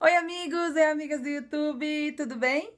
Oi, amigos e amigas do YouTube, tudo bem?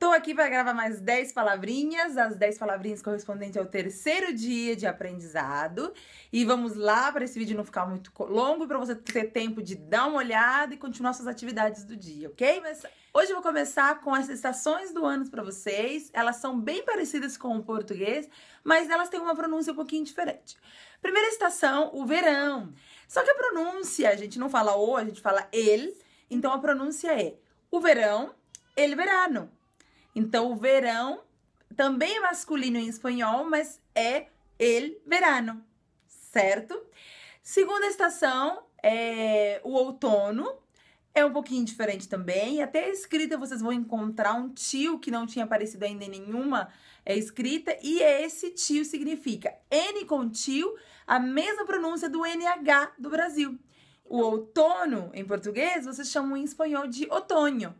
Tô aqui para gravar mais 10 palavrinhas, as 10 palavrinhas correspondentes ao terceiro dia de aprendizado. E vamos lá para esse vídeo não ficar muito longo, para você ter tempo de dar uma olhada e continuar suas atividades do dia, ok? Mas hoje eu vou começar com as estações do ano para vocês. Elas são bem parecidas com o português, mas elas têm uma pronúncia um pouquinho diferente. Primeira estação, o verão. Só que a pronúncia, a gente não fala o, a gente fala ele. Então a pronúncia é o verão, ele verano. Então, o verão também é masculino em espanhol, mas é el verano, certo? Segunda estação é o outono. É um pouquinho diferente também. Até a escrita vocês vão encontrar um tio que não tinha aparecido ainda em nenhuma é, escrita. E esse tio significa N com tio, a mesma pronúncia do NH do Brasil. O outono, em português, vocês chamam em espanhol de otoño.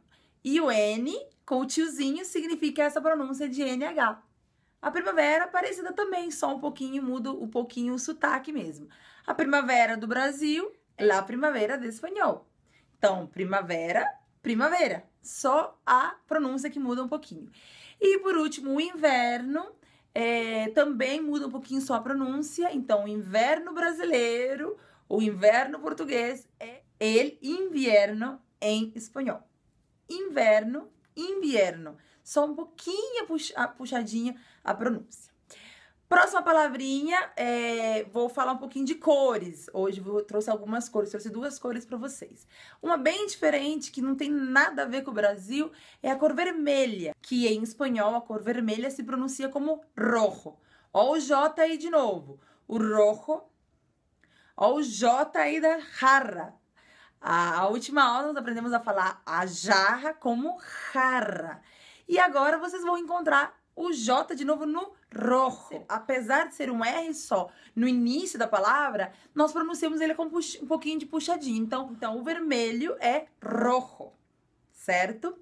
E o N, com o tiozinho, significa essa pronúncia de NH. A primavera é parecida também, só um pouquinho, muda um pouquinho o sotaque mesmo. A primavera do Brasil, é a primavera de espanhol. Então, primavera, primavera. Só a pronúncia que muda um pouquinho. E por último, o inverno. É, também muda um pouquinho só a pronúncia. Então, o inverno brasileiro, o inverno português é el invierno em espanhol inverno, invierno. Só um pouquinho puxadinha a pronúncia. Próxima palavrinha, é, vou falar um pouquinho de cores. Hoje eu trouxe algumas cores, trouxe duas cores para vocês. Uma bem diferente, que não tem nada a ver com o Brasil, é a cor vermelha, que em espanhol a cor vermelha se pronuncia como rojo. Ó o J aí de novo. O rojo. Ó o J aí da jarra. A, a última aula nós aprendemos a falar a jarra como jarra. E agora vocês vão encontrar o J de novo no rojo. Apesar de ser um R só no início da palavra, nós pronunciamos ele com um pouquinho de puxadinho. Então, então o vermelho é rojo certo?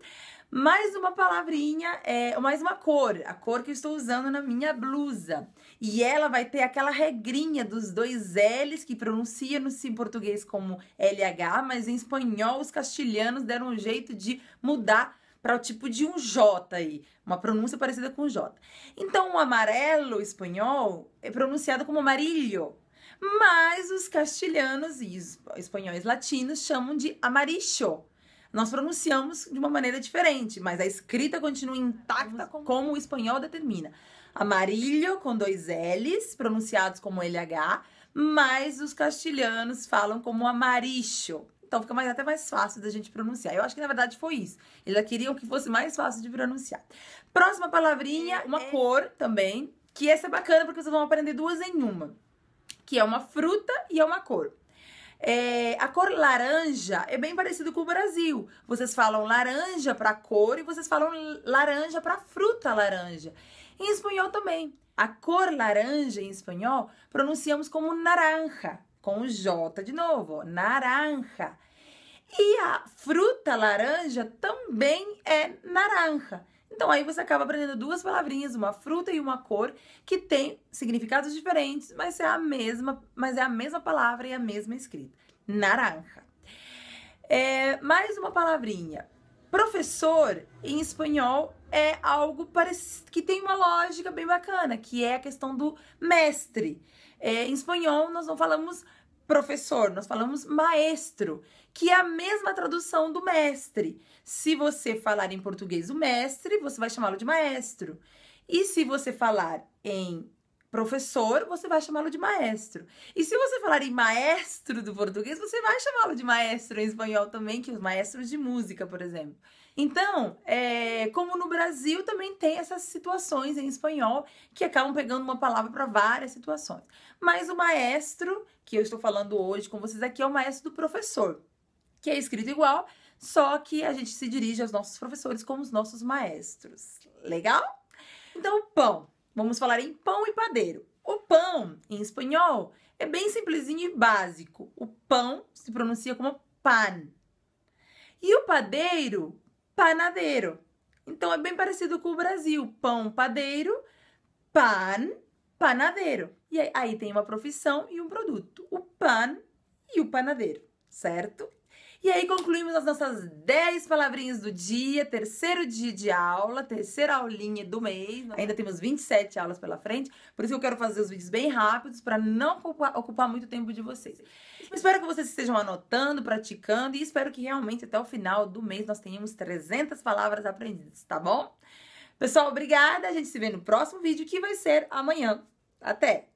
Mais uma palavrinha, é, mais uma cor, a cor que eu estou usando na minha blusa. E ela vai ter aquela regrinha dos dois L's que pronuncia-se em português como LH, mas em espanhol os castilhanos deram um jeito de mudar para o tipo de um J aí, uma pronúncia parecida com J. Então, o amarelo espanhol é pronunciado como amarillo, mas os castilhanos e os espanhóis latinos chamam de amarillo nós pronunciamos de uma maneira diferente, mas a escrita continua intacta como o espanhol determina. Amarillo com dois L's, pronunciados como LH, mas os castilhanos falam como amarillo. Então fica mais, até mais fácil da gente pronunciar. Eu acho que na verdade foi isso. Eles queriam que fosse mais fácil de pronunciar. Próxima palavrinha, uma é. cor também, que essa é bacana porque vocês vão aprender duas em uma, que é uma fruta e é uma cor. É, a cor laranja é bem parecido com o Brasil. Vocês falam laranja para cor e vocês falam laranja para fruta laranja. Em espanhol também. A cor laranja em espanhol pronunciamos como naranja, com o J de novo, naranja. E a fruta laranja também é naranja. Então aí você acaba aprendendo duas palavrinhas, uma fruta e uma cor, que tem significados diferentes, mas é a mesma, mas é a mesma palavra e a mesma escrita. Naranja. É, mais uma palavrinha. Professor em espanhol é algo que tem uma lógica bem bacana, que é a questão do mestre. É, em espanhol nós não falamos professor, nós falamos maestro, que é a mesma tradução do mestre. Se você falar em português o mestre, você vai chamá-lo de maestro. E se você falar em professor, você vai chamá-lo de maestro. E se você falar em maestro do português, você vai chamá-lo de maestro em espanhol também, que é os maestros de música, por exemplo. Então, é, como no Brasil também tem essas situações em espanhol que acabam pegando uma palavra para várias situações. Mas o maestro, que eu estou falando hoje com vocês aqui, é o maestro do professor, que é escrito igual, só que a gente se dirige aos nossos professores como os nossos maestros. Legal? Então, o pão. Vamos falar em pão e padeiro. O pão, em espanhol, é bem simplesinho e básico. O pão se pronuncia como pan. E o padeiro, panadeiro. Então é bem parecido com o Brasil: pão, padeiro, pan, panadeiro. E aí, aí tem uma profissão e um produto: o pan e o panadeiro, certo? E aí concluímos as nossas 10 palavrinhas do dia, terceiro dia de aula, terceira aulinha do mês. Ainda temos 27 aulas pela frente, por isso eu quero fazer os vídeos bem rápidos para não ocupar, ocupar, muito tempo de vocês. Espero que vocês estejam anotando, praticando e espero que realmente até o final do mês nós tenhamos 300 palavras aprendidas, tá bom? Pessoal, obrigada. A gente se vê no próximo vídeo que vai ser amanhã. Até!